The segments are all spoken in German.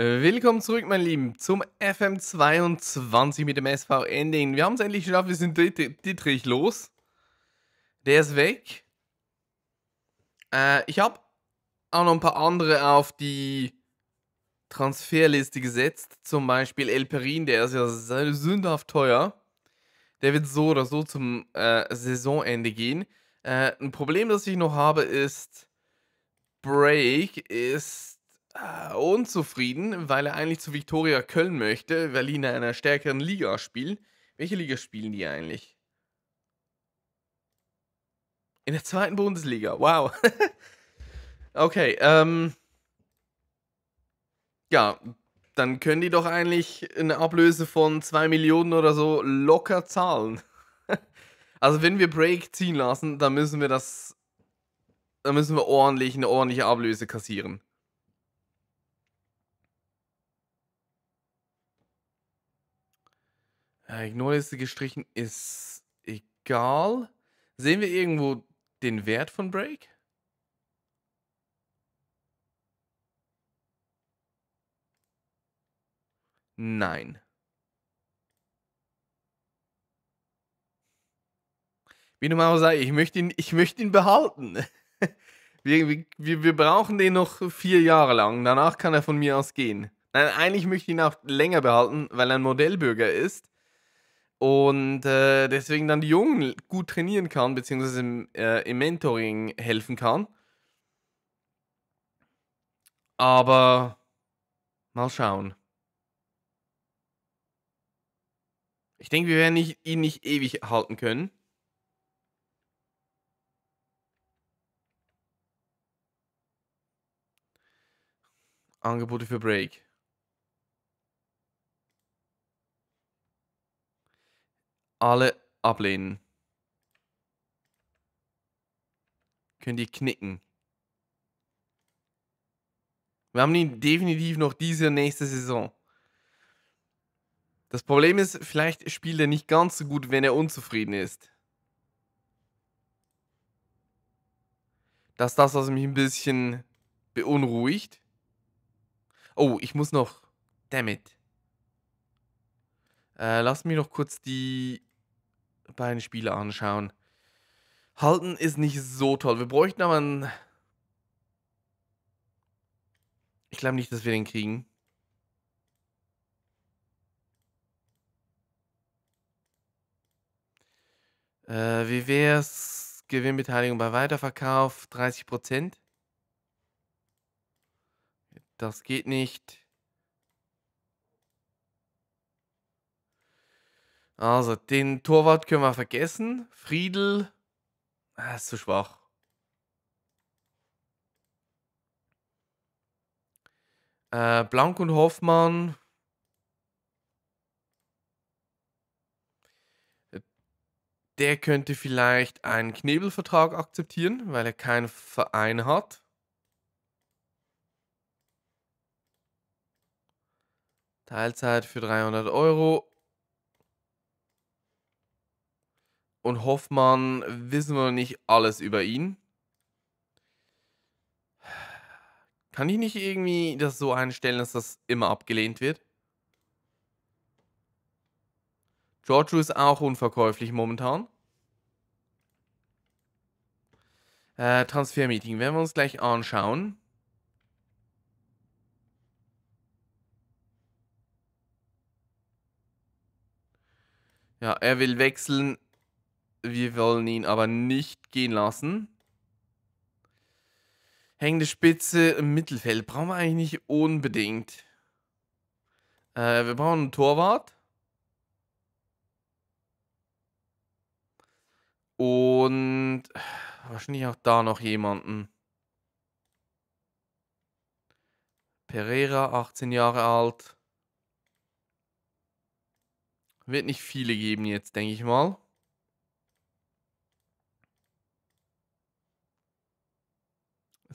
Willkommen zurück, meine Lieben, zum FM22 mit dem SV Ending. Wir haben es endlich geschafft, wir sind Dietrich los. Der ist weg. Äh, ich habe auch noch ein paar andere auf die Transferliste gesetzt. Zum Beispiel El Perin, der ist ja sündhaft teuer. Der wird so oder so zum äh, Saisonende gehen. Äh, ein Problem, das ich noch habe, ist Break ist äh, unzufrieden, weil er eigentlich zu Viktoria Köln möchte, weil ihn in einer stärkeren Liga spielen. Welche Liga spielen die eigentlich? In der zweiten Bundesliga. Wow. okay, ähm. Ja, dann können die doch eigentlich eine Ablöse von 2 Millionen oder so locker zahlen. also wenn wir Break ziehen lassen, dann müssen wir das. Dann müssen wir ordentlich eine ordentliche Ablöse kassieren. Äh, Ignore-Liste gestrichen ist egal. Sehen wir irgendwo den Wert von Break? Nein. Wie normal sage, ich möchte ihn, ich möchte ihn behalten. Wir, wir, wir brauchen den noch vier Jahre lang. Danach kann er von mir aus gehen. Nein, eigentlich möchte ich ihn auch länger behalten, weil er ein Modellbürger ist und äh, deswegen dann die Jungen gut trainieren kann, beziehungsweise im, äh, im Mentoring helfen kann. Aber mal schauen. Ich denke, wir werden nicht, ihn nicht ewig halten können. Angebote für Break. Alle ablehnen. Könnt ihr knicken. Wir haben ihn definitiv noch diese nächste Saison. Das Problem ist, vielleicht spielt er nicht ganz so gut, wenn er unzufrieden ist. Das ist das, was mich ein bisschen beunruhigt. Oh, ich muss noch. Damn it. Äh, lass mich noch kurz die beiden Spiele anschauen. Halten ist nicht so toll. Wir bräuchten aber einen... Ich glaube nicht, dass wir den kriegen. Äh, wie es? Gewinnbeteiligung bei Weiterverkauf 30%. Das geht nicht. Also, den Torwart können wir vergessen. Friedel. Ah, ist zu schwach. Äh, Blank und Hoffmann. Der könnte vielleicht einen Knebelvertrag akzeptieren, weil er keinen Verein hat. Teilzeit für 300 Euro. und Hoffmann wissen wir noch nicht alles über ihn. Kann ich nicht irgendwie das so einstellen, dass das immer abgelehnt wird? Giorgio ist auch unverkäuflich momentan. Äh, Transfermeeting werden wir uns gleich anschauen. Ja, er will wechseln. Wir wollen ihn aber nicht gehen lassen. Hängende Spitze im Mittelfeld brauchen wir eigentlich nicht unbedingt. Äh, wir brauchen einen Torwart. Und äh, wahrscheinlich auch da noch jemanden. Pereira, 18 Jahre alt. Wird nicht viele geben jetzt, denke ich mal.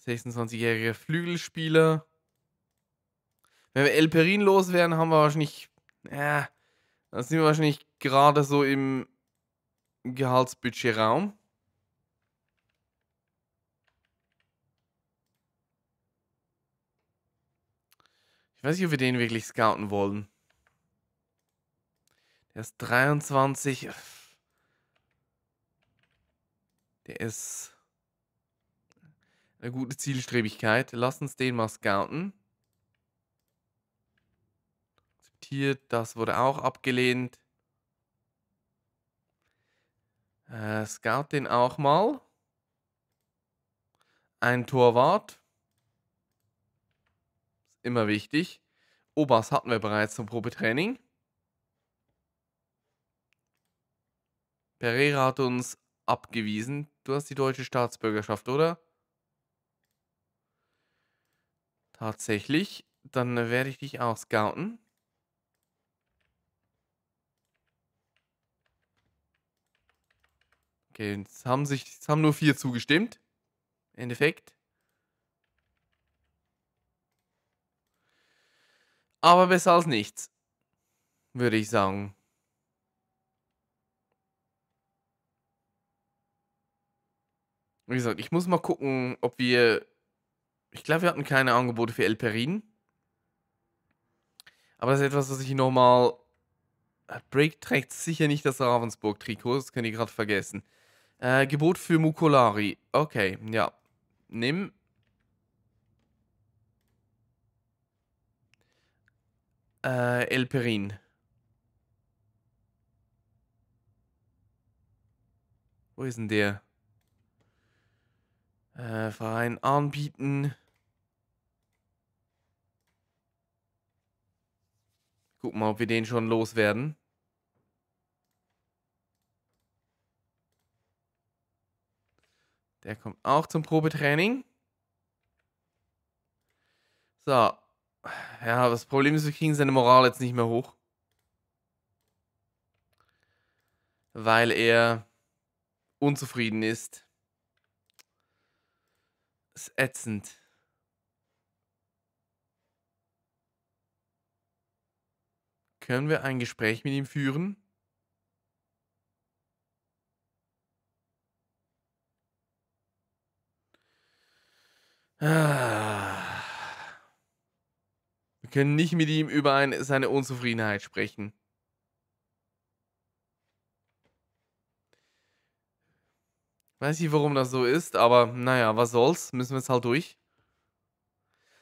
26-jähriger Flügelspieler. Wenn wir El Perin loswerden, haben wir wahrscheinlich. Ja, dann sind wir wahrscheinlich gerade so im Gehaltsbudgetraum. Ich weiß nicht, ob wir den wirklich scouten wollen. Der ist 23. Der ist eine gute Zielstrebigkeit. Lass uns den mal scouten. Akzeptiert. Das wurde auch abgelehnt. Äh, scout den auch mal. Ein Torwart. Immer wichtig. Obers hatten wir bereits zum Probetraining. Pereira hat uns abgewiesen. Du hast die deutsche Staatsbürgerschaft, oder? Tatsächlich. Dann äh, werde ich dich auch scouten. Okay, jetzt haben sich, jetzt haben nur vier zugestimmt. Im Endeffekt. Aber besser als nichts, würde ich sagen. Wie gesagt, ich muss mal gucken, ob wir ich glaube, wir hatten keine Angebote für Elperin. Aber das ist etwas, was ich nochmal. Äh, Break trägt sicher nicht das Ravensburg-Trikot, das könnt ihr gerade vergessen. Äh, Gebot für Mukolari. Okay, ja. Nimm. Äh, Elperin. Wo ist denn der? Äh, Verein anbieten. Guck mal, ob wir den schon loswerden. Der kommt auch zum Probetraining. So. Ja, das Problem ist, wir kriegen seine Moral jetzt nicht mehr hoch. Weil er unzufrieden ist. Das ist ätzend. Können wir ein Gespräch mit ihm führen? Ah. Wir können nicht mit ihm über eine, seine Unzufriedenheit sprechen. Weiß nicht, warum das so ist, aber naja, was soll's, müssen wir jetzt halt durch.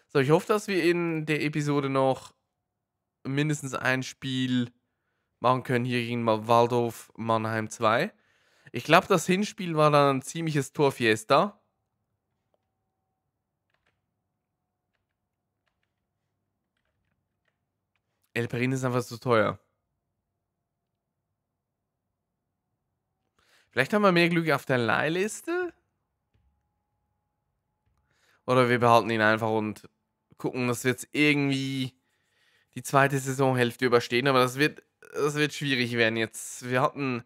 So, ich hoffe, dass wir in der Episode noch mindestens ein Spiel machen können hier gegen Waldorf Mannheim 2. Ich glaube, das Hinspiel war dann ein ziemliches Torfiesta. El Perin ist einfach zu teuer. Vielleicht haben wir mehr Glück auf der Leihliste. Oder wir behalten ihn einfach und gucken, dass wir jetzt irgendwie die zweite Saisonhälfte überstehen, aber das wird, das wird schwierig werden jetzt. Wir hatten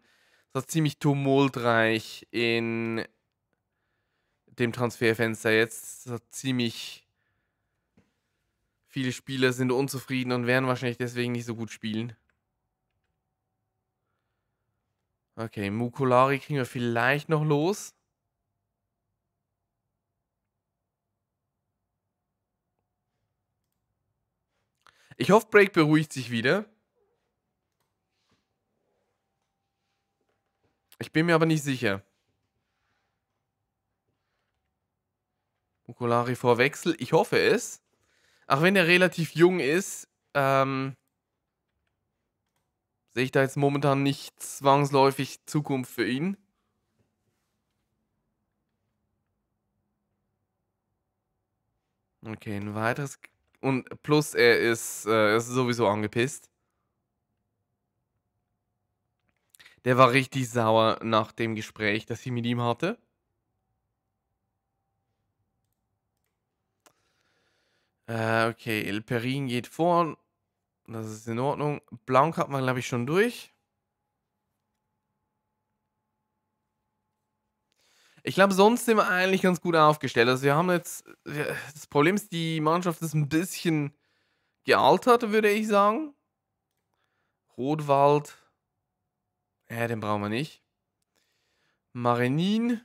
so ziemlich tumultreich in dem Transferfenster jetzt. So ziemlich viele Spieler sind unzufrieden und werden wahrscheinlich deswegen nicht so gut spielen. Okay, Mukulari kriegen wir vielleicht noch los. Ich hoffe, Break beruhigt sich wieder. Ich bin mir aber nicht sicher. Okulari vor Wechsel. Ich hoffe es. Auch wenn er relativ jung ist, ähm, sehe ich da jetzt momentan nicht zwangsläufig Zukunft für ihn. Okay, ein weiteres und plus er ist, äh, ist sowieso angepisst. Der war richtig sauer nach dem Gespräch, das ich mit ihm hatte. Äh, okay, El Perin geht vor. Das ist in Ordnung. Blank hat man, glaube ich, schon durch. Ich glaube, sonst sind wir eigentlich ganz gut aufgestellt. Also wir haben jetzt, das Problem ist, die Mannschaft ist ein bisschen gealtert, würde ich sagen. Rotwald, ja, den brauchen wir nicht. Marinin.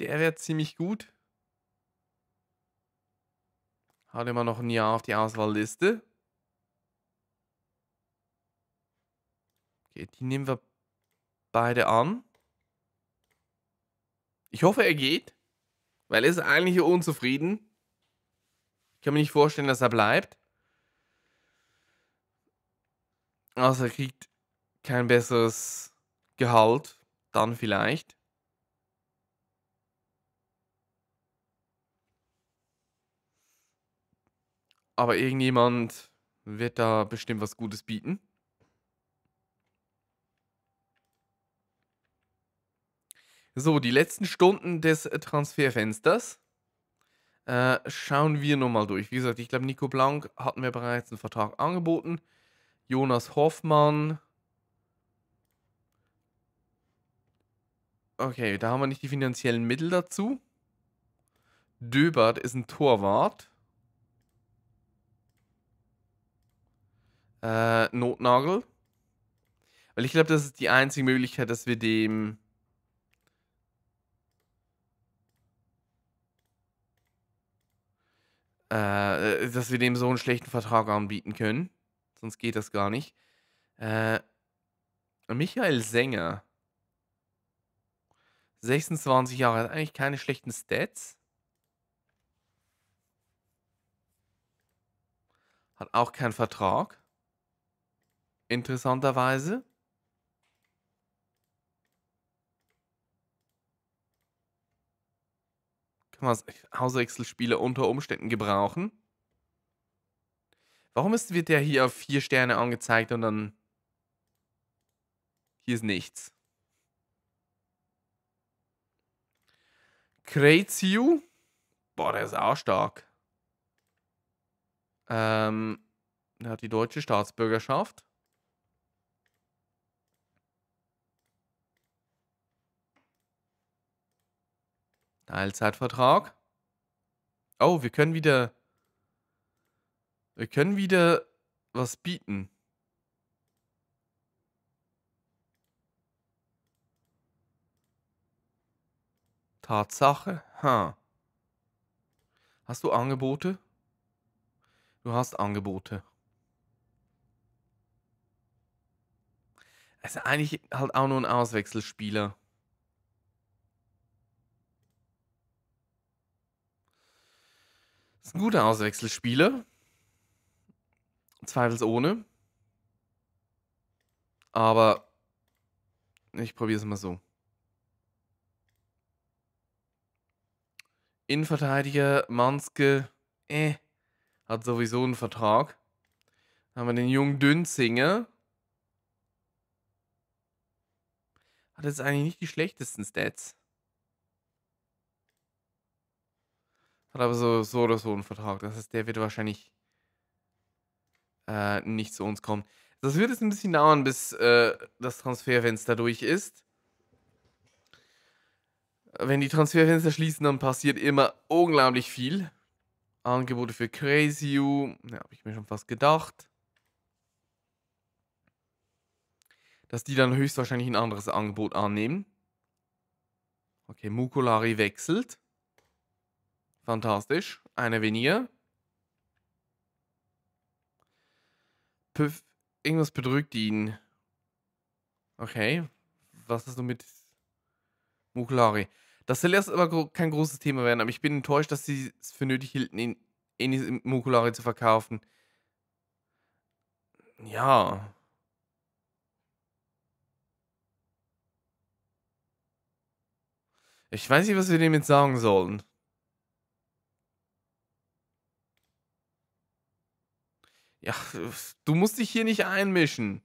der wäre ziemlich gut. Hat immer noch ein Jahr auf die Auswahlliste. Okay, die nehmen wir beide an. Ich hoffe, er geht, weil er ist eigentlich unzufrieden. Ich kann mir nicht vorstellen, dass er bleibt. Also er kriegt kein besseres Gehalt, dann vielleicht. Aber irgendjemand wird da bestimmt was Gutes bieten. So, die letzten Stunden des Transferfensters äh, schauen wir nochmal durch. Wie gesagt, ich glaube, Nico Blank hatten wir bereits einen Vertrag angeboten. Jonas Hoffmann. Okay, da haben wir nicht die finanziellen Mittel dazu. Döbert ist ein Torwart. Äh, Notnagel. Weil ich glaube, das ist die einzige Möglichkeit, dass wir dem äh, dass wir dem so einen schlechten Vertrag anbieten können. Sonst geht das gar nicht. Äh, Michael Sänger. 26 Jahre, hat eigentlich keine schlechten Stats. Hat auch keinen Vertrag. Interessanterweise. Kann man Hauswechselspieler unter Umständen gebrauchen? Warum ist, wird der hier auf vier Sterne angezeigt und dann hier ist nichts? Kreziu? Boah, der ist auch stark. Ähm, der hat die deutsche Staatsbürgerschaft. Teilzeitvertrag. Oh, wir können wieder. Wir können wieder was bieten. Tatsache. Ha. Hast du Angebote? Du hast Angebote. Also eigentlich halt auch nur ein Auswechselspieler. Das ist ein guter Auswechselspieler. Zweifelsohne. Aber ich probiere es mal so. Innenverteidiger Manske äh, hat sowieso einen Vertrag. Dann haben wir den jungen Dünzinger. Hat jetzt eigentlich nicht die schlechtesten Stats. Hat aber so, so oder so einen Vertrag. Das heißt, der wird wahrscheinlich äh, nicht zu uns kommen. Das wird jetzt ein bisschen dauern, bis äh, das Transferfenster durch ist. Wenn die Transferfenster schließen, dann passiert immer unglaublich viel. Angebote für Crazy You, ja, habe ich mir schon fast gedacht. Dass die dann höchstwahrscheinlich ein anderes Angebot annehmen. Okay, Mukulari wechselt. Fantastisch. Eine Venier. Püff, irgendwas bedrückt ihn. Okay. Was ist nun mit Mukulari? Das soll erst aber kein großes Thema werden, aber ich bin enttäuscht, dass sie es für nötig hielten, ihn Enis Mukulari zu verkaufen. Ja. Ich weiß nicht, was wir dem jetzt sagen sollen. Ja, du musst dich hier nicht einmischen.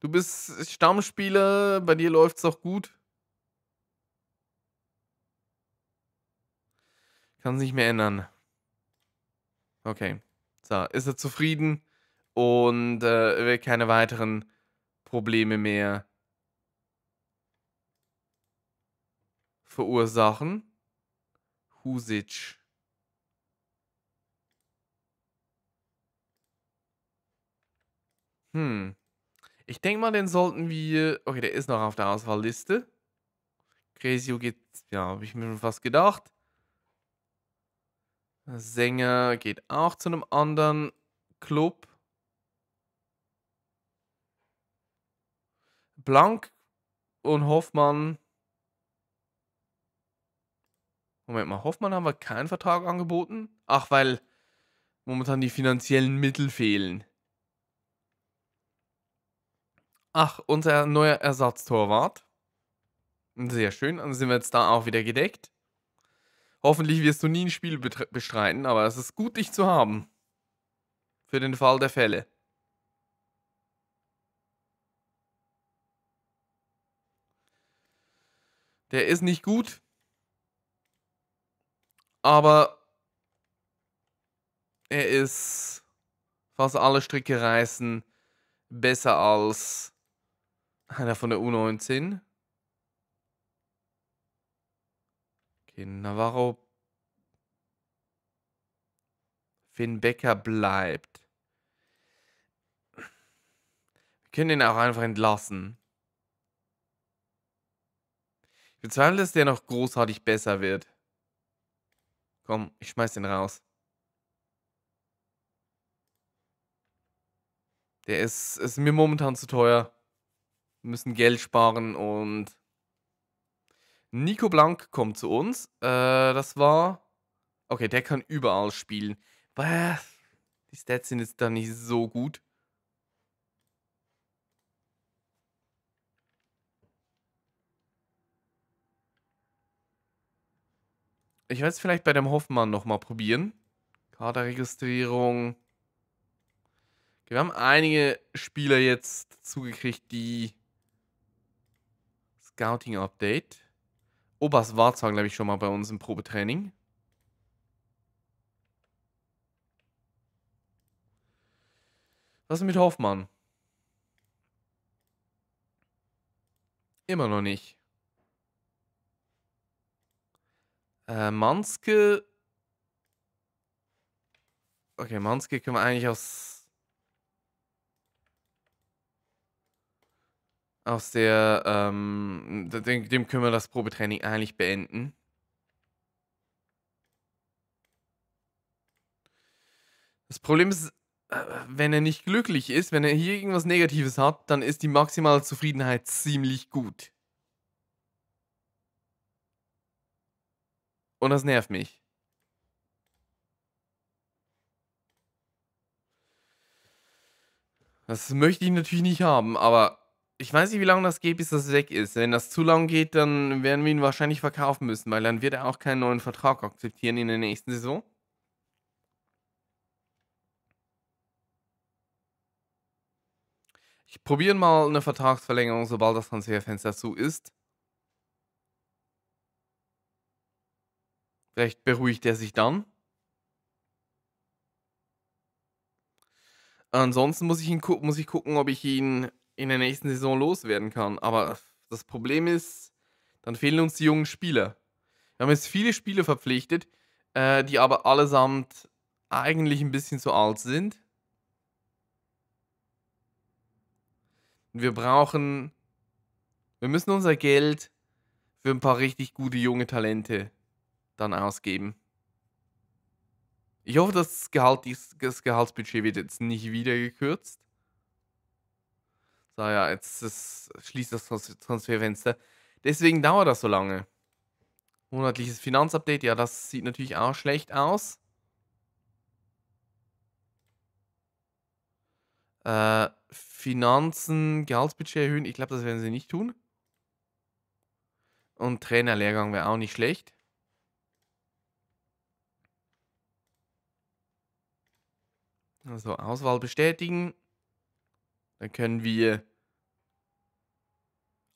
Du bist Stammspieler, bei dir läuft's auch gut. Kann's nicht mehr ändern. Okay. So, ist er zufrieden und äh, will keine weiteren Probleme mehr verursachen. Husic. Hm. Ich denke mal, den sollten wir. Okay, der ist noch auf der Auswahlliste. Cresio geht. Ja, habe ich mir schon fast gedacht. Sänger geht auch zu einem anderen Club. Blank und Hoffmann. Moment mal, Hoffmann haben wir keinen Vertrag angeboten? Ach, weil momentan die finanziellen Mittel fehlen. Ach, unser neuer Ersatztorwart. Sehr schön, dann sind wir jetzt da auch wieder gedeckt. Hoffentlich wirst du nie ein Spiel bestreiten, aber es ist gut, dich zu haben. Für den Fall der Fälle. Der ist nicht gut, aber er ist fast alle Stricke reißen besser als einer von der U19. Okay, Navarro. Finn Becker bleibt. Wir können ihn auch einfach entlassen. Ich bezweifle, dass der noch großartig besser wird. Komm, ich schmeiß den raus. Der ist, ist mir momentan zu teuer müssen Geld sparen und Nico Blank kommt zu uns. Äh, das war. Okay, der kann überall spielen. Bah, die Stats sind jetzt da nicht so gut. Ich werde es vielleicht bei dem Hoffmann nochmal probieren. Kaderregistrierung. Okay, wir haben einige Spieler jetzt zugekriegt, die Scouting Update. Obers war zwar, glaube ich, schon mal bei uns im Probetraining. Was ist mit Hoffmann? Immer noch nicht. Äh, Manske. Okay, Manske können wir eigentlich aus aus der, ähm, dem, dem können wir das Probetraining eigentlich beenden. Das Problem ist, äh, wenn er nicht glücklich ist, wenn er hier irgendwas Negatives hat, dann ist die maximale Zufriedenheit ziemlich gut. Und das nervt mich. Das möchte ich natürlich nicht haben, aber ich weiß nicht, wie lange das geht, bis das weg ist. Wenn das zu lang geht, dann werden wir ihn wahrscheinlich verkaufen müssen, weil dann wird er auch keinen neuen Vertrag akzeptieren in der nächsten Saison. Ich probiere mal eine Vertragsverlängerung, sobald das Transferfenster zu ist. Vielleicht beruhigt er sich dann. Ansonsten muss ich, ihn, muss ich gucken, ob ich ihn in der nächsten Saison loswerden kann. Aber das Problem ist, dann fehlen uns die jungen Spieler. Wir haben jetzt viele Spieler verpflichtet, äh, die aber allesamt eigentlich ein bisschen zu alt sind. Wir brauchen, wir müssen unser Geld für ein paar richtig gute junge Talente dann ausgeben. Ich hoffe, das, Gehalt, das Gehaltsbudget wird jetzt nicht wieder gekürzt. So, ja, jetzt ist, schließt das Transferfenster. Deswegen dauert das so lange. Monatliches Finanzupdate, ja, das sieht natürlich auch schlecht aus. Äh, Finanzen, Gehaltsbudget erhöhen, ich glaube, das werden sie nicht tun. Und Trainerlehrgang wäre auch nicht schlecht. Also Auswahl bestätigen. Dann können wir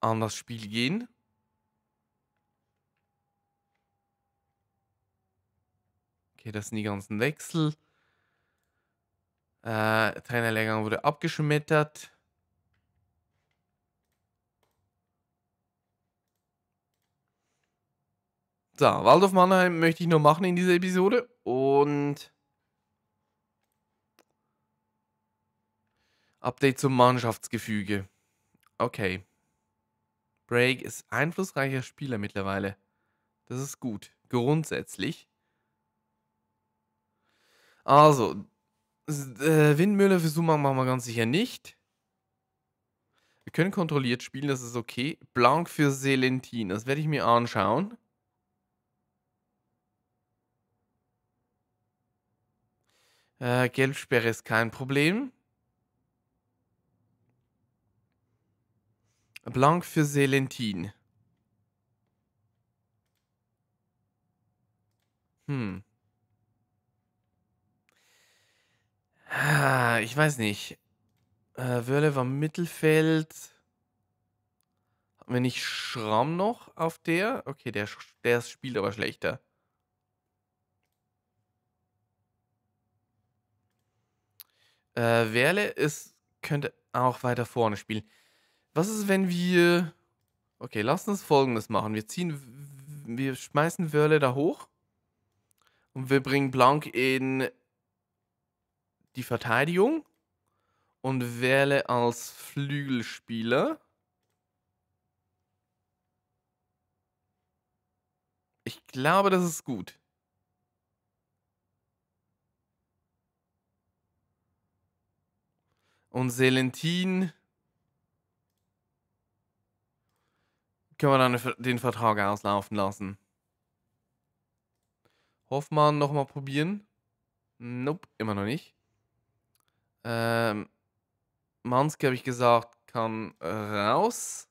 an das Spiel gehen. Okay, das sind die ganzen Wechsel. Äh, Trainerlehrgang wurde abgeschmettert. So, Waldorf Mannheim möchte ich noch machen in dieser Episode und Update zum Mannschaftsgefüge. Okay. Break ist einflussreicher Spieler mittlerweile. Das ist gut. Grundsätzlich. Also, äh, Windmühle für Sumang machen wir ganz sicher nicht. Wir können kontrolliert spielen, das ist okay. Blank für Selentin, das werde ich mir anschauen. Äh, Gelbsperre ist kein Problem. Blanc für Selentin. Hm. Ah, ich weiß nicht. Äh, Wörle war Mittelfeld. Haben wir nicht Schramm noch auf der? Okay, der, der spielt aber schlechter. Äh, Werle ist, könnte auch weiter vorne spielen. Was ist, wenn wir. Okay, lass uns folgendes machen. Wir ziehen. Wir schmeißen Wörle da hoch. Und wir bringen Blank in die Verteidigung. Und Werle als Flügelspieler. Ich glaube, das ist gut. Und Selentin Können wir dann den Vertrag auslaufen lassen? Hoffmann nochmal probieren. Nope, immer noch nicht. Ähm, Manske habe ich gesagt, kann raus.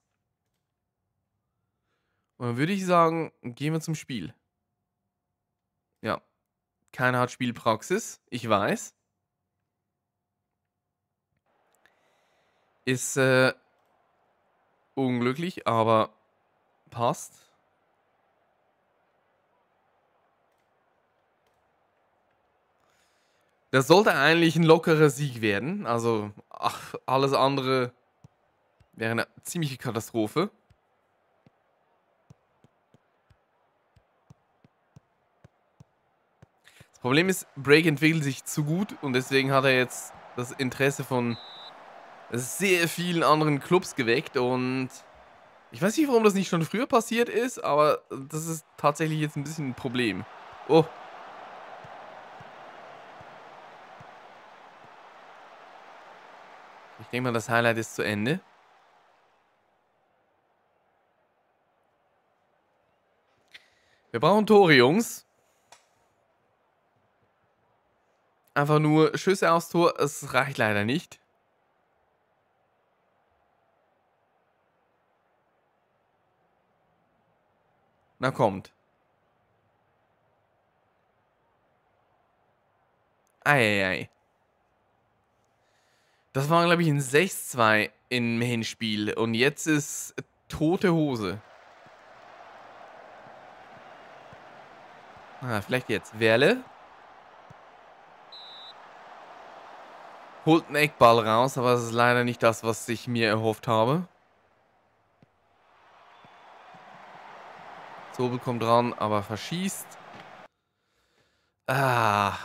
Und dann würde ich sagen, gehen wir zum Spiel. Ja, keiner hat Spielpraxis, ich weiß. Ist äh, unglücklich, aber Passt. Das sollte eigentlich ein lockerer Sieg werden. Also ach, alles andere wäre eine ziemliche Katastrophe. Das Problem ist, Break entwickelt sich zu gut und deswegen hat er jetzt das Interesse von sehr vielen anderen Clubs geweckt und ich weiß nicht, warum das nicht schon früher passiert ist, aber das ist tatsächlich jetzt ein bisschen ein Problem. Oh. Ich denke mal, das Highlight ist zu Ende. Wir brauchen Tore, Jungs. Einfach nur Schüsse aufs Tor, es reicht leider nicht. Na kommt. Eieiei. Das war, glaube ich, ein 6-2 im Hinspiel. Und jetzt ist tote Hose. Ah, vielleicht jetzt. Werle. Holt einen Eckball raus, aber es ist leider nicht das, was ich mir erhofft habe. Sobel kommt dran, aber verschießt. Ah.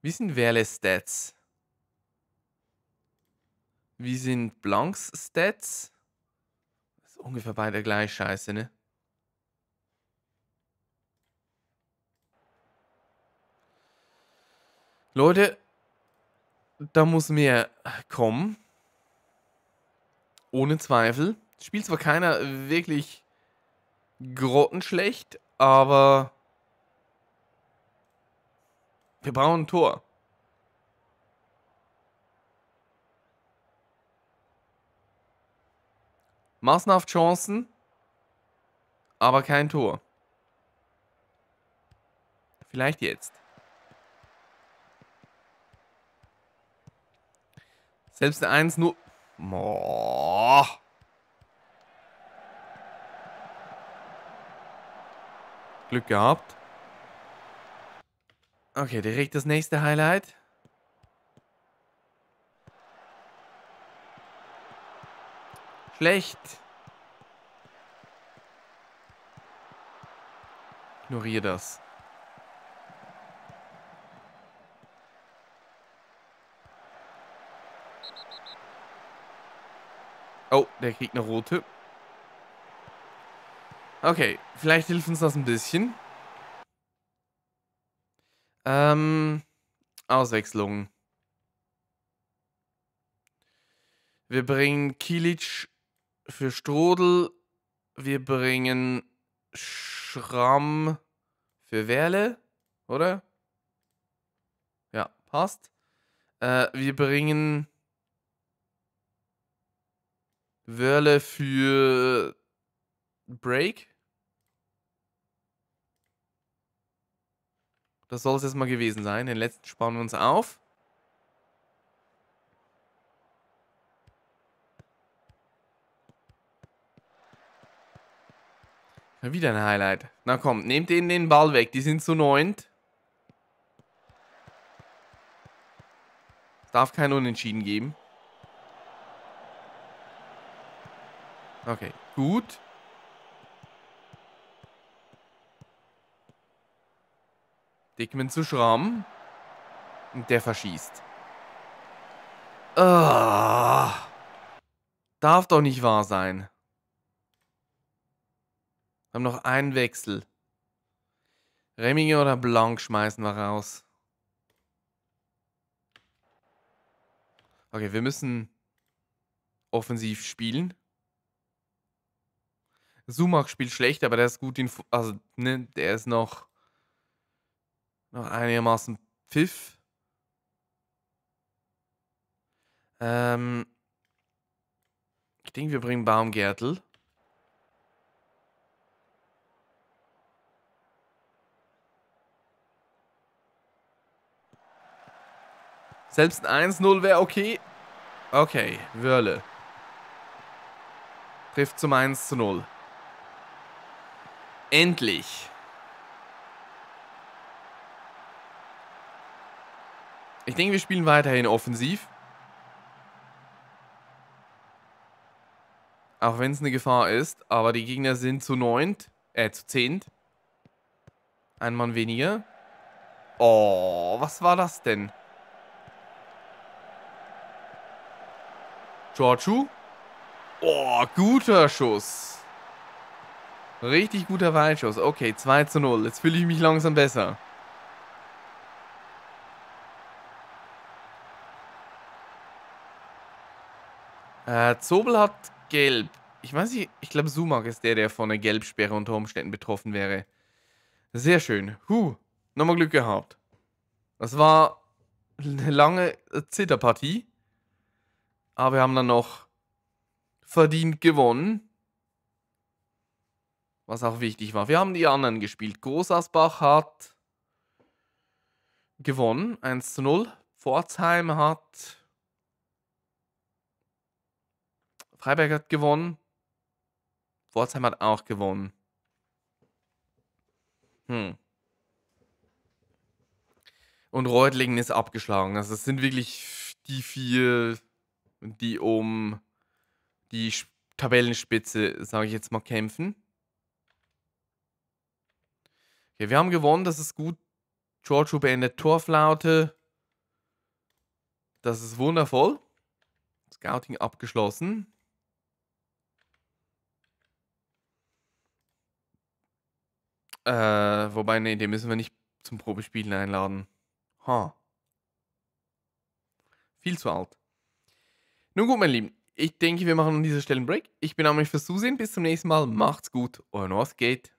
Wie sind Werles Stats? Wie sind Blanks Stats? Das ist ungefähr beide gleich scheiße, ne? Leute, da muss mehr kommen. Ohne Zweifel. Das Spiel zwar keiner wirklich grottenschlecht, aber wir brauchen ein Tor. Massenhaft Chancen, aber kein Tor. Vielleicht jetzt. Selbst der 1 nur. Oh. Glück gehabt. Okay, direkt das nächste Highlight. Schlecht. Ignoriere das. Oh, der kriegt eine rote. Okay, vielleicht hilft uns das ein bisschen. Ähm, Auswechslung. Wir bringen Kilic für Strodel. Wir bringen Schramm für Werle, oder? Ja, passt. Äh, wir bringen Wörle für Break. Das soll es jetzt mal gewesen sein. Den letzten sparen wir uns auf. Wieder ein Highlight. Na komm, nehmt ihnen den Ball weg. Die sind zu neunt. Es darf kein Unentschieden geben. Okay, gut. Dickman zu Schramm. Und der verschießt. Ah, darf doch nicht wahr sein. Wir haben noch einen Wechsel. Remminger oder Blanc schmeißen wir raus. Okay, wir müssen offensiv spielen. Sumach spielt schlecht, aber der ist gut in... Also, ne, der ist noch noch einigermaßen Pfiff. Ähm, ich denke, wir bringen Baumgärtel. Selbst ein 1-0 wäre okay. Okay, Wörle. Trifft zum 1 zu 0. Endlich. Ich denke, wir spielen weiterhin offensiv. Auch wenn es eine Gefahr ist. Aber die Gegner sind zu neunt. Äh, zu zehnt. Ein Mann weniger. Oh, was war das denn? Giorgio. Oh, guter Schuss. Richtig guter Weitschuss. Okay, 2 zu 0. Jetzt fühle ich mich langsam besser. Äh, Zobel hat gelb. Ich weiß nicht, ich glaube, Sumak ist der, der von einer Gelbsperre unter Umständen betroffen wäre. Sehr schön. Huh, nochmal Glück gehabt. Das war eine lange äh, Zitterpartie. Aber wir haben dann noch verdient gewonnen. Was auch wichtig war. Wir haben die anderen gespielt. Großasbach hat gewonnen. 1 zu 0. Pforzheim hat Freiberg hat gewonnen. Pforzheim hat auch gewonnen. Hm. Und Reutlingen ist abgeschlagen. Also, es sind wirklich die vier, die um die Tabellenspitze, sage ich jetzt mal, kämpfen. Okay, wir haben gewonnen, das ist gut. Giorgio beendet Torflaute. Das ist wundervoll. Scouting abgeschlossen. Äh, wobei, nee, den müssen wir nicht zum Probespielen einladen. Ha. Huh. Viel zu alt. Nun gut, mein Lieben. Ich denke, wir machen an dieser Stelle einen Break. Ich bedanke mich fürs Zusehen. Bis zum nächsten Mal. Macht's gut. Euer Northgate.